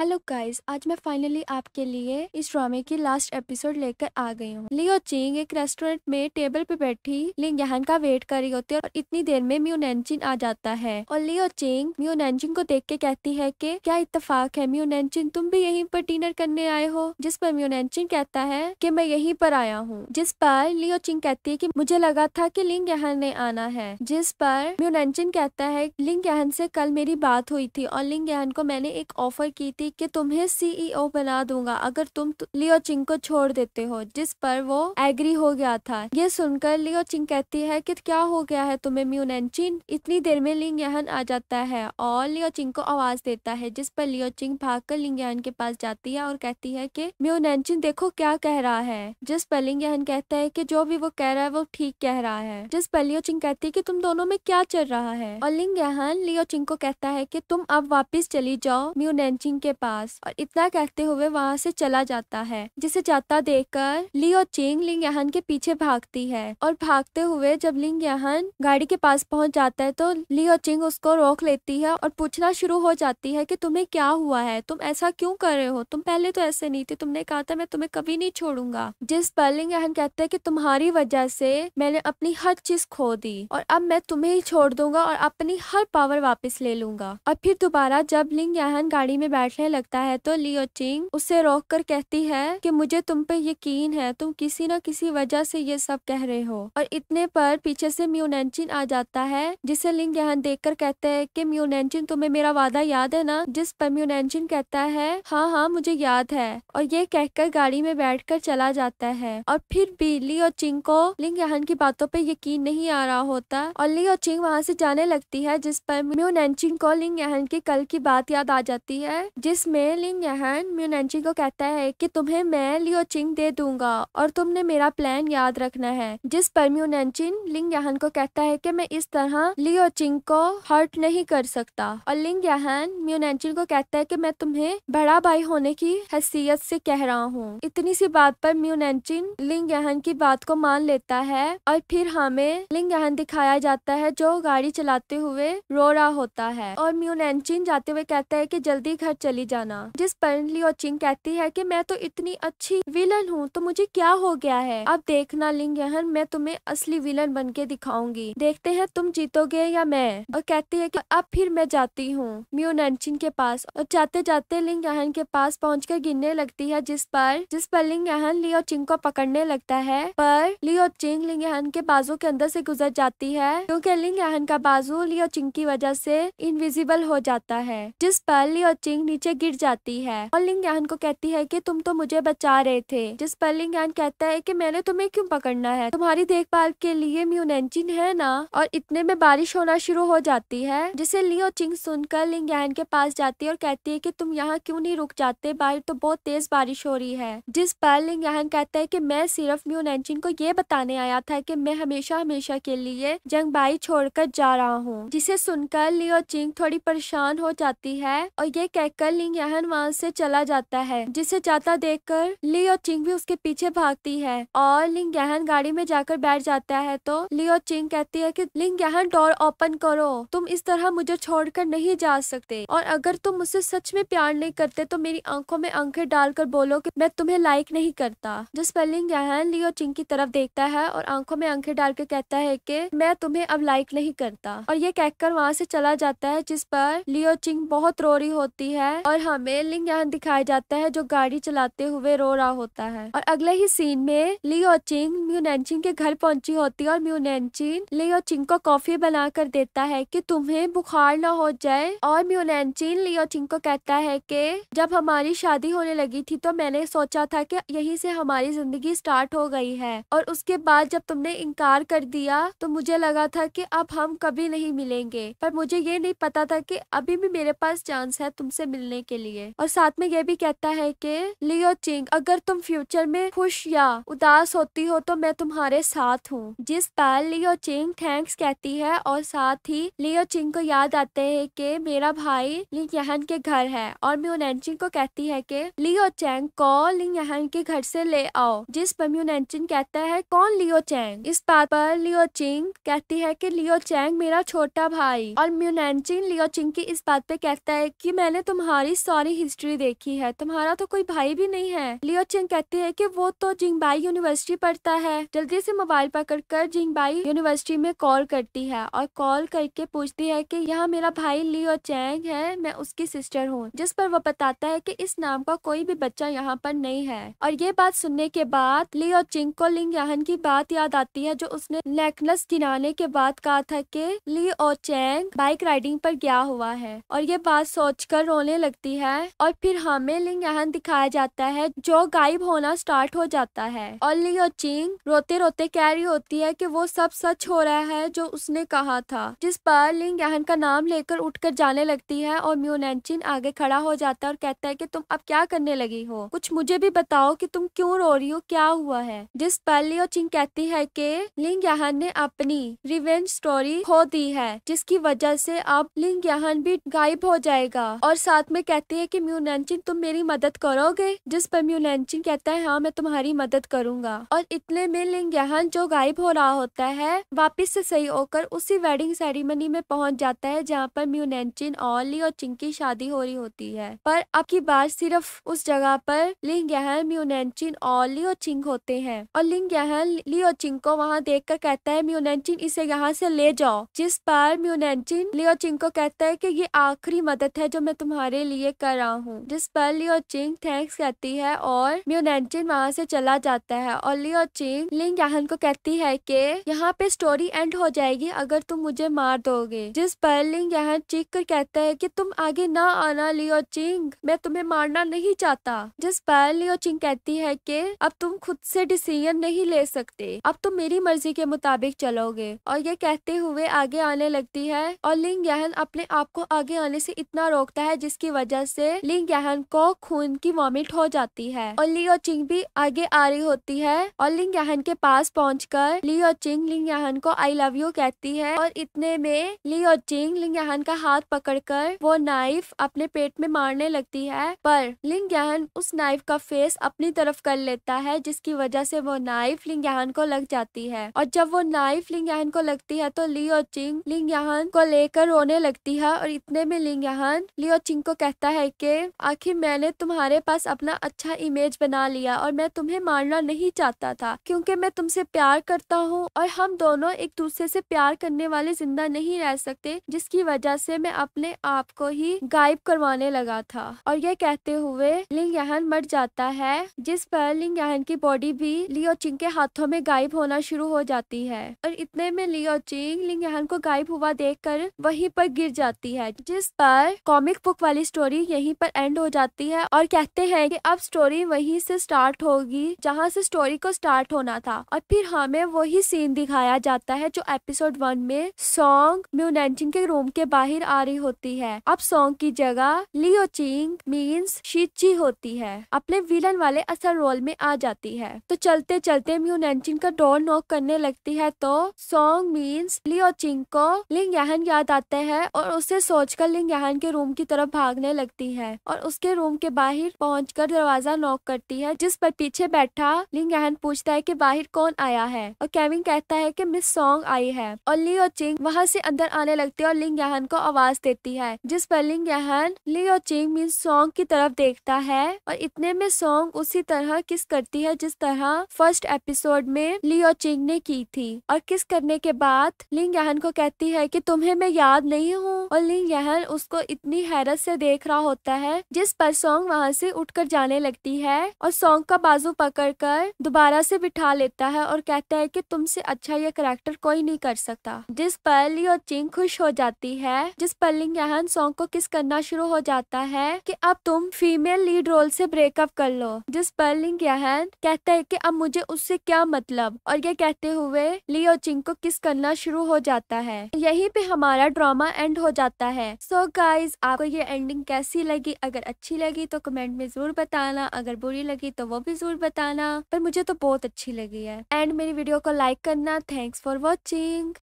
hello guys आज मैं finally आपके लिए इस ड्रामे की लास्ट एपिसोड लेकर आ गई हूँ लियो चिंग एक रेस्टोरेंट में टेबल पे बैठी लिंग यहान का वेट कर रही होती है और इतनी देर में म्यू नैनचिन आ जाता है और लियो चिंग म्यू नैनचिन को देख के कहती है कि क्या इतफाक है म्यू नैनचिन तुम भी यहीं पर डिनर करने आए हो जिस पर म्यू नैनचिन कहता है की मैं यही पर आया हूँ जिस पर लियो चिंग कहती है की मुझे लगा था की लिंग यहान ने आना है जिस पर म्यू नैनचिन कहता है लिंग यहान से कल मेरी बात हुई थी और लिंग यहान को मैंने एक ऑफर की थी थी कि तुम्हें सीईओ e बना दूंगा अगर तुम लियो चिंग को छोड़ देते हो जिस पर वो एग्री हो गया था ये सुनकर लियो चिंग कहती है कि क्या हो गया है तुम्हें एनचिन इतनी देर में लिंग यहन आ जाता है और लियो चिंग को आवाज देता है जिस पर लियो चिंग कर लिंग यहन के पास जाती है और कहती है म्यून एनचिन देखो क्या कह रहा है जिस पर लिंग यहन कहता है की जो भी वो कह रहा है वो ठीक कह रहा है जिस पर लियो चिंग कहती है की तुम दोनों में क्या चल रहा है और लिंग यहन लियो चिंग को कहता है की तुम अब वापिस चली जाओ म्यूनचिन के पास और इतना कहते हुए वहाँ से चला जाता है जिसे जाता देखकर ली और चेंग लिंग याहन के पीछे भागती है और भागते हुए जब लिंग याहन गाड़ी के पास पहुँच जाता है तो ली और चिंग उसको रोक लेती है और पूछना शुरू हो जाती है की तुम्हे क्या हुआ है तुम ऐसा क्यूँ कर रहे हो तुम पहले तो ऐसे नहीं थे तुमने कहा था मैं तुम्हें कभी नहीं छोड़ूंगा जिस पर लिंग यहान कहते है की तुम्हारी वजह से मैंने अपनी हर चीज खो दी और अब मैं तुम्हें ही छोड़ दूंगा और अपनी हर पावर वापस ले लूंगा और फिर दोबारा जब लिंग याहन गाड़ी में बैठ रहे करने लगता है तो लियो चिंग उसे रोक कर कहती है कि मुझे तुम पे यकीन है तुम किसी न किसी वजह से ये सब कह रहे हो और इतने पर पीछे से म्यूनेंचिन आ जाता है जिसे लिंग यहाँ देख कर कहते हैं की म्यूनेंचिन तुम्हें मेरा वादा याद है ना जिस पर म्यूनेंचिन कहता है हाँ हाँ मुझे याद है और ये कहकर गाड़ी में कर चला जाता है और फिर भी लियो चिंग को लिंग यहान की बातों पे यकीन नहीं आ रहा होता और लियो चिंग वहाँ से जाने लगती है जिस पर म्यू को लिंग यहान की कल की बात याद आ जाती है जिस इसमें लिन यहन म्यूनची को कहता है कि तुम्हें मैं लियो चिंग दे दूंगा और तुमने मेरा प्लान याद रखना है जिस पर म्यूनचिन लिंग यहन को कहता है कि मैं इस तरह लियो चिंग को हर्ट नहीं कर सकता और लिंग यहन म्यूनचिन को कहता है कि मैं तुम्हें बड़ा भाई होने की हैसियत से कह रहा हूँ इतनी सी बात पर म्यूनचिन लिंग यहन की बात को मान लेता है और फिर हमें लिंग यहन दिखाया जाता है जो गाड़ी चलाते हुए रो रहा होता है और म्यूनचिन जाते हुए कहता है की जल्दी घर चली जाना जिस पर्नली और चिंग कहती है कि मैं तो इतनी अच्छी विलन हूँ तो मुझे क्या हो गया है अब देखना लिंग यहन मैं तुम्हें असली विलन बन के दिखाऊंगी देखते हैं तुम जीतोगे या मैं और कहती है कि अब फिर मैं जाती हूँ म्यू नैनचिन के पास और जाते जाते लिंग यहन के पास पहुँच कर गिरने लगती है जिस पर जिस पर लिंग यहन लियो चिंग को पकड़ने लगता है पर लियो चिंग लिंग यहन के बाजू के अंदर से गुजर जाती है क्योंकि लिंग यहन का बाजू लियो चिंग की वजह से इनविजिबल हो जाता है जिस पर लियो चिंग नीचे गिर जाती है और लिंग को कहती है कि तुम तो मुझे बचा रहे थे जिस पर लिंग कहता है कि मैंने तुम्हें क्यों पकड़ना है तुम्हारी देखभाल के लिए एंजिन है ना और इतने में बारिश होना शुरू हो जाती है जिसे लियो चिंग सुनकर लिंग के पास जाती है और कहती है की तुम यहाँ क्यों नहीं रुक जाते बाहर तो बहुत तेज बारिश हो रही है जिस पर लिंग कहता है की मैं सिर्फ म्यून एंजिन को ये बताने आया था की मैं हमेशा हमेशा के लिए जंग बाई छोड़ जा रहा हूँ जिसे सुनकर लियो चिंग थोड़ी परेशान हो जाती है और ये कहकर चिंग यहन वहाँ से चला जाता है जिसे जाता देखकर ली और चिंग भी उसके पीछे भागती है और लिंग यहन गाड़ी में जाकर बैठ जाता है तो ली और चिंग कहती है की लिंग यहन डोर ओपन करो तुम इस तरह मुझे छोड़कर नहीं जा सकते और अगर तुम मुझसे सच में प्यार नहीं करते तो मेरी आंखों में आंखें डालकर बोलो कि मैं तुम्हें लाइक नहीं करता जिस पर लिंग यहन लियो चिंग की तरफ देखता है और आंखों में आंखें डाल कहता है की मैं तुम्हें अब लाइक नहीं करता और ये कहकर वहाँ से चला जाता है जिस पर लियो चिंग बहुत रो रही होती है और हमें लिंग यहाँ दिखाया जाता है जो गाड़ी चलाते हुए रो रहा होता है और अगले ही सीन में लियो चिंग म्यूनेनचिन के घर पहुंची होती है और म्यूनेनचिन लियो चिंग को कॉफी बना कर देता है कि तुम्हें बुखार ना हो जाए और म्यूनेनचिन लियो चिंग को कहता है कि जब हमारी शादी होने लगी थी तो मैंने सोचा था कि यहीं से हमारी जिंदगी स्टार्ट हो गई है और उसके बाद जब तुमने इनकार कर दिया तो मुझे लगा था कि अब हम कभी नहीं मिलेंगे पर मुझे ये नहीं पता था कि अभी भी मेरे पास चांस है तुमसे मिलने करने के लिए और साथ में यह भी कहता है कि लियो चिंग अगर तुम फ्यूचर में खुश या उदास होती हो तो मैं तुम्हारे साथ हूँ जिस पर लियो चिंग थैंक्स कहती है और साथ ही लियो चिंग को याद आते है की मेरा भाई यहन के घर है और म्यूनेंचिन को कहती है की लियो चैंग को यहन के घर से ले आओ जिस पर म्यूनेंचिन कहता है कौन लियो चैंग इस बात पर लियो चिंग कहती है की लियो चैंग मेरा छोटा भाई और म्यूनेंचिन लियो चिंग की इस बात पे कहता है कि मैंने तुम्हारे तुम्हारी सारी हिस्ट्री देखी है तुम्हारा तो कोई भाई भी नहीं है लियो चिंग कहती है कि वो तो जिंगबाई यूनिवर्सिटी पढ़ता है जल्दी से मोबाइल पकड़कर जिंगबाई यूनिवर्सिटी में कॉल करती है और कॉल करके पूछती है कि यहाँ मेरा भाई लियो चैंग है मैं उसकी सिस्टर हूँ जिस पर वो बताता है की इस नाम का कोई भी बच्चा यहाँ पर नहीं है और ये बात सुनने के बाद लियो चिंग को लिंग यहन की बात याद आती है जो उसने नेकलस गिराने के बाद कहा था कि लियो चैंग बाइक राइडिंग पर गया हुआ है और ये बात सोचकर रोने लग करती है और फिर हमें लिंग यहाँ दिखाया जाता है जो गायब होना स्टार्ट हो जाता है और लियो चिंग रोते रोते कह रही होती है कि वो सब सच हो रहा है जो उसने कहा था जिस पर लिंग यहाँ का नाम लेकर उठकर जाने लगती है और म्यूनचिन आगे खड़ा हो जाता है और कहता है कि तुम अब क्या करने लगी हो कुछ मुझे भी बताओ कि तुम क्यों रो रही हो क्या हुआ है जिस पर लियो चिंग कहती है कि लिंग यहाँ ने अपनी रिवेंज स्टोरी खो दी है जिसकी वजह से अब लिंग यहाँ भी गायब हो जाएगा और साथ में कहती है कि म्यूनचिन तुम मेरी मदद करोगे जिस पर म्यूनचिन कहता है हाँ मैं तुम्हारी मदद करूंगा और इतने में लिंग लिंगयाहन जो गायब हो रहा होता है वापिस से सही होकर उसी वेडिंग सेरेमनी में पहुंच जाता है जहाँ पर म्यूनचिन ओली और चिंकी शादी हो रही होती है पर अब की बार सिर्फ उस जगह पर लिंग लिंगयाहन म्यूनचिन ओली और चिंग होते हैं और लिंगयाहन ली और चिंग को वहाँ देख कर कहता है म्यूनचिन इसे यहाँ से ले जाओ जिस पर म्यूनचिन ली और चिंग को कहता है की ये आखिरी मदद है जो मैं तुम्हारे लिए लिए कर रहा हूँ जिस पर लियो चिंग थैंक्स कहती है और म्यूनचिन वहाँ से चला जाता है और लियो चिंग लिंग याहन को कहती है कि यहाँ पे स्टोरी एंड हो जाएगी अगर तुम मुझे मार दोगे जिस पर लिंग याहन चीख कर कहता है कि तुम आगे ना आना लियो चिंग मैं तुम्हें मारना नहीं चाहता जिस पर लियो चिंग कहती है कि अब तुम खुद से डिसीजन नहीं ले सकते अब तुम मेरी मर्जी के मुताबिक चलोगे और ये कहते हुए आगे आने लगती है और लिंग याहन अपने आप को आगे आने से इतना रोकता है जिसकी वजह वजह से लिंग गहन को खून की वॉमिट हो जाती है और लियो चिंग भी आगे आ रही होती है और लिंग गहन के पास पहुँच कर लियो चिंग लिंग गहन को आई लव यू कहती है और इतने में लियो चिंग लिंग गहन का हाथ पकड़कर वो नाइफ अपने पेट में मारने लगती है पर लिंग गहन उस नाइफ का फेस अपनी तरफ कर लेता है जिसकी वजह से वो नाइफ लिंग गहन को लग जाती है और जब वो नाइफ लिंग गहन को लगती है तो लियो चिंग लिंग गहन को लेकर रोने लगती है और इतने में लिंग गहन लियो चिंग को कहती कहता है कि आखिर मैंने तुम्हारे पास अपना अच्छा इमेज बना लिया और मैं तुम्हें मारना नहीं चाहता था क्योंकि मैं तुमसे प्यार करता हूँ और हम दोनों एक दूसरे से प्यार करने वाले जिंदा नहीं रह सकते जिसकी वजह से मैं अपने आप को ही गायब करवाने लगा था और यह कहते हुए लिंग यहन मर जाता है जिस पर लिंग यहन की बॉडी भी लियो चिंग के हाथों में गायब होना शुरू हो जाती है और इतने में लियो चिंग लिंग यहन को गायब हुआ देख कर वही पर गिर जाती है जिस पर कॉमिक बुक वाली स्टोरी स्टोरी यहीं पर एंड हो जाती है और कहते हैं कि अब स्टोरी वहीं से स्टार्ट होगी जहाँ से स्टोरी को स्टार्ट होना था और फिर हमें वही सीन दिखाया जाता है जो एपिसोड वन में सॉन्ग म्यूनेंटिन के रूम के बाहर आ रही होती है अब सॉन्ग की जगह लियो चिंग मीन्स शीची होती है अपने विलन वाले असल रोल में आ जाती है तो चलते चलते म्यूनेंटिन का डोर नॉक करने लगती है तो सॉन्ग मीन्स लियो चिंग को लिंग याहन याद आता है और उसे सोचकर लिंग याहन के रूम की तरफ भागने रोने लगती है और उसके रूम के बाहर पहुँच कर दरवाजा नॉक करती है जिस पर पीछे बैठा लिंग पूछता है की बाहर कौन आया है और केविन कहता है की मिस सॉन्ग आई है और ली और चिंग वहाँ से अंदर आने लगती है और लिंग याहन को आवाज देती है जिस पर लिंग याहन ली और चिंग मीन सॉन्ग की तरफ देखता है और इतने में सॉन्ग उसी तरह किस करती है जिस तरह फर्स्ट एपिसोड में ली और चिंग ने की थी और किस करने के बाद लिंग याहन को कहती है कि तुम्हें मैं याद नहीं हूँ और लिंग याहन उसको इतनी हैरत से देख देख रहा होता है जिस पर सोंग वहाँ से उठकर जाने लगती है और सोंग का बाजू पकड़कर दोबारा से बिठा लेता है और कहता है कि तुमसे अच्छा यह करेक्टर कोई नहीं कर सकता जिस पर ली और चिंग खुश हो जाती है जिस पर लिंग यहन सोंग को किस करना शुरू हो जाता है कि अब तुम फीमेल लीड रोल से ब्रेकअप कर लो जिस पर लिंग यहन कहता है कि अब मुझे उससे क्या मतलब और ये कहते हुए ली और चिंग को किस करना शुरू हो जाता है यहीं पे हमारा ड्रामा एंड हो जाता है सो so गाइज आपको ये एंडिंग कैसी लगी अगर अच्छी लगी तो कमेंट में ज़रूर बताना अगर बुरी लगी तो वो भी ज़रूर बताना पर मुझे तो बहुत अच्छी लगी है एंड मेरी वीडियो को लाइक करना थैंक्स फॉर वॉचिंग